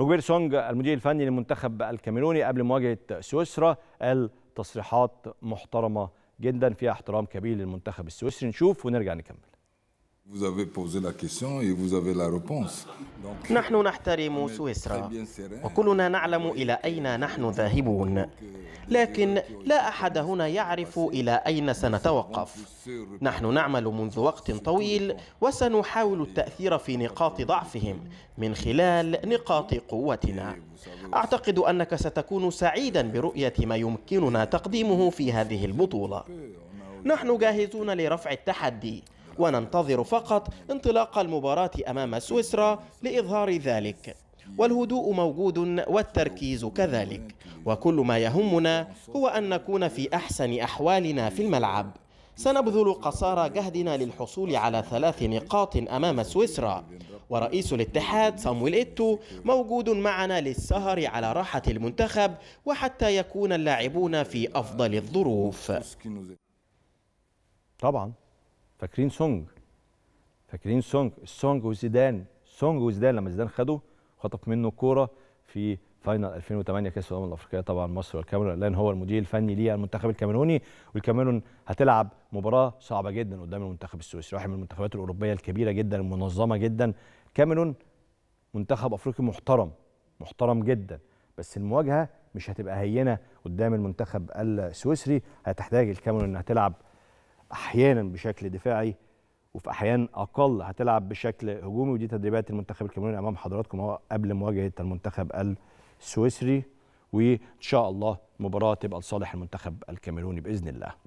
روبير سونج المدير الفني للمنتخب الكاميروني قبل مواجهه سويسرا قال تصريحات محترمه جدا فيها احترام كبير للمنتخب السويسري نشوف ونرجع نكمل نحن نحترم سويسرا وكلنا نعلم إلى أين نحن ذاهبون لكن لا أحد هنا يعرف إلى أين سنتوقف نحن نعمل منذ وقت طويل وسنحاول التأثير في نقاط ضعفهم من خلال نقاط قوتنا أعتقد أنك ستكون سعيدا برؤية ما يمكننا تقديمه في هذه البطولة نحن جاهزون لرفع التحدي وننتظر فقط انطلاق المباراة أمام سويسرا لإظهار ذلك والهدوء موجود والتركيز كذلك وكل ما يهمنا هو أن نكون في أحسن أحوالنا في الملعب سنبذل قصارى جهدنا للحصول على ثلاث نقاط أمام سويسرا ورئيس الاتحاد سامويل إيتو موجود معنا للسهر على راحة المنتخب وحتى يكون اللاعبون في أفضل الظروف طبعا فاكرين سونج فاكرين سونج سونج وزيدان سونج وزيدان لما زيدان خده خطف منه كوره في فاينل 2008 كاس الامم الافريقيه طبعا مصر والكاميرون الان هو المدير الفني للمنتخب الكاميروني والكاميرون هتلعب مباراه صعبه جدا قدام المنتخب السويسري واحد من المنتخبات الاوروبيه الكبيره جدا المنظمه جدا الكاميرون منتخب افريقي محترم محترم جدا بس المواجهه مش هتبقى هينه قدام المنتخب السويسري هتحتاج الكاميرون انها تلعب احيانا بشكل دفاعي وفي احيان اقل هتلعب بشكل هجومي ودي تدريبات المنتخب الكاميروني امام حضراتكم اهو قبل مواجهه المنتخب السويسري وان شاء الله مباراه تبقى لصالح المنتخب الكاميروني باذن الله